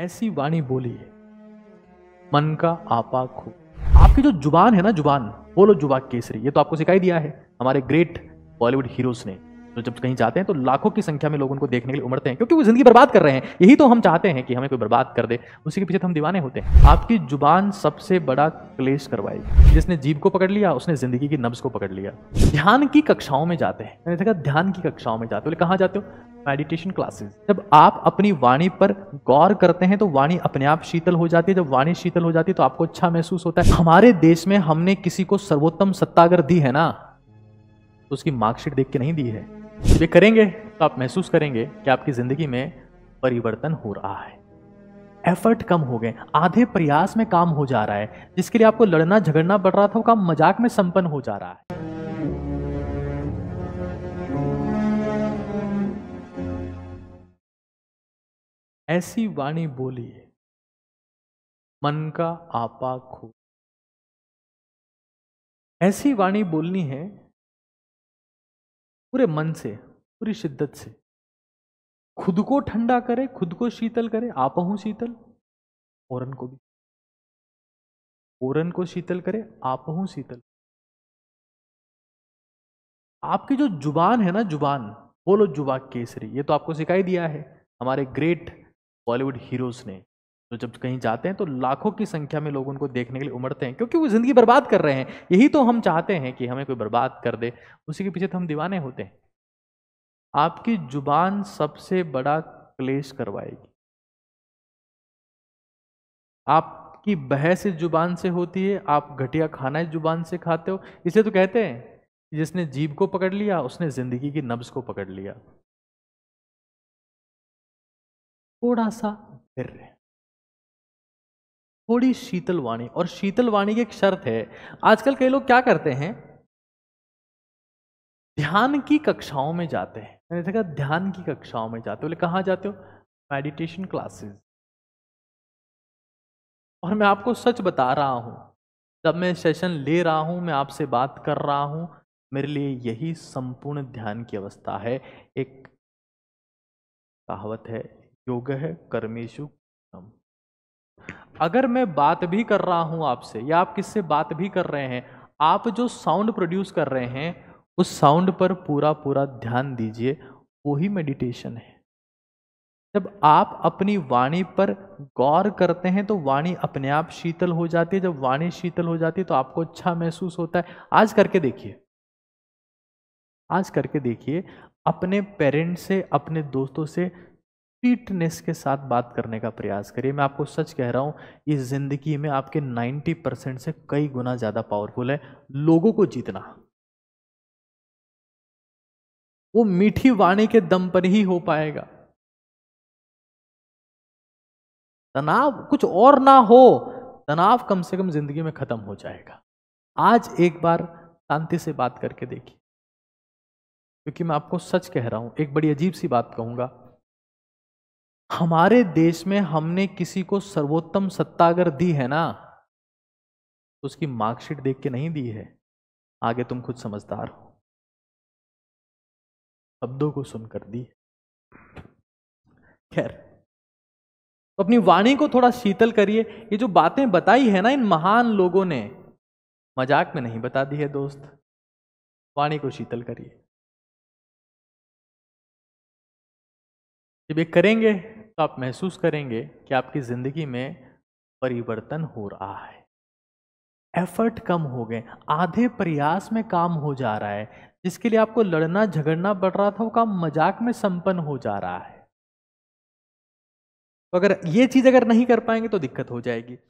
ऐसी वाणी बोली है मन का आपा खो आपकी जो जुबान है ना जुबान बोलो जुबा केसरी ये तो आपको सिखाई दिया है हमारे ग्रेट बॉलीवुड हीरोज ने तो जब कहीं जाते हैं तो लाखों की संख्या में लोग उनको देखने के लिए उमड़ते हैं क्योंकि वो जिंदगी बर्बाद कर रहे हैं यही तो हम चाहते हैं कि हमें कोई बर्बाद कर दे उसी के पीछे तो हम दीवाने होते हैं आपकी जुबान सबसे बड़ा क्लेश करवाएगी जिसने जीव को पकड़ लिया उसने जिंदगी की नब्ज को पकड़ लिया ध्यान की कक्षाओं में जाते हैं मैंने देखा ध्यान की कक्षाओं में जाते हो कहाँ जाते हो मेडिटेशन क्लासेस जब आप अपनी वाणी पर गौर करते हैं तो वाणी अपने आप शीतल हो जाती है जब वाणी शीतल हो जाती है तो आपको अच्छा महसूस होता है हमारे देश में हमने किसी को सर्वोत्तम सत्ता अगर दी है ना तो उसकी मार्कशीट देख के नहीं दी है ये करेंगे तो आप महसूस करेंगे कि आपकी ज़िंदगी में परिवर्तन हो रहा है एफर्ट कम हो गए आधे प्रयास में काम हो जा रहा है जिसके लिए आपको लड़ना झगड़ना पड़ रहा था वो काम मजाक में संपन्न हो जा रहा है ऐसी वाणी बोलिए मन का आपा खो ऐसी वाणी बोलनी है पूरे मन से पूरी शिद्दत से खुद को ठंडा करे खुद को शीतल करे हूं शीतल औरन को भी औरन को शीतल करे हूं शीतल आपकी जो जुबान है ना जुबान बोलो जुबा केसरी ये तो आपको सिखाई दिया है हमारे ग्रेट बॉलीवुड हीरोज़ ने जो तो जब कहीं जाते हैं तो लाखों की संख्या में लोग उनको देखने के लिए उमड़ते हैं क्योंकि वो ज़िंदगी बर्बाद कर रहे हैं यही तो हम चाहते हैं कि हमें कोई बर्बाद कर दे उसी के पीछे तो हम दीवाने होते हैं आपकी जुबान सबसे बड़ा क्लेश करवाएगी आपकी बहस इस जुबान से होती है आप घटिया खाना इस जुबान से खाते हो इसलिए तो कहते हैं जिसने जीभ को पकड़ लिया उसने ज़िंदगी की नब्ज को पकड़ लिया थोड़ा सा फिर रहे थोड़ी शीतल वाणी और शीतल वाणी की एक शर्त है आजकल कई लोग क्या करते हैं ध्यान की कक्षाओं में जाते हैं मैंने देखा ध्यान की कक्षाओं में जाते हो बोले कहाँ जाते हो मेडिटेशन क्लासेस और मैं आपको सच बता रहा हूं जब मैं सेशन ले रहा हूं मैं आपसे बात कर रहा हूं मेरे लिए यही संपूर्ण ध्यान की अवस्था है एक कहावत है योग है कर्मेशु अगर मैं बात भी कर रहा हूं आपसे या आप किससे बात भी कर रहे हैं आप जो साउंड प्रोड्यूस कर रहे हैं उस साउंड पर पूरा पूरा ध्यान दीजिए वो ही मेडिटेशन है जब आप अपनी वाणी पर गौर करते हैं तो वाणी अपने आप शीतल हो जाती है जब वाणी शीतल हो जाती है तो आपको अच्छा महसूस होता है आज करके देखिए आज करके देखिए अपने पेरेंट्स से अपने दोस्तों से स्वीटनेस के साथ बात करने का प्रयास करिए मैं आपको सच कह रहा हूँ इस ज़िंदगी में आपके 90 परसेंट से कई गुना ज़्यादा पावरफुल है लोगों को जीतना वो मीठी वाणी के दम पर ही हो पाएगा तनाव कुछ और ना हो तनाव कम से कम जिंदगी में खत्म हो जाएगा आज एक बार शांति से बात करके देखिए क्योंकि मैं आपको सच कह रहा हूं एक बड़ी अजीब सी बात कहूंगा हमारे देश में हमने किसी को सर्वोत्तम सत्ता अगर दी है ना तो उसकी मार्कशीट देख के नहीं दी है आगे तुम खुद समझदार हो शब्दों को सुनकर दी खैर तो अपनी वाणी को थोड़ा शीतल करिए ये जो बातें बताई है ना इन महान लोगों ने मजाक में नहीं बता दी है दोस्त वाणी को शीतल करिए जब ये करेंगे तो आप महसूस करेंगे कि आपकी ज़िंदगी में परिवर्तन हो रहा है एफर्ट कम हो गए आधे प्रयास में काम हो जा रहा है जिसके लिए आपको लड़ना झगड़ना पड़ रहा था वो काम मजाक में संपन्न हो जा रहा है तो अगर ये चीज़ अगर नहीं कर पाएंगे तो दिक्कत हो जाएगी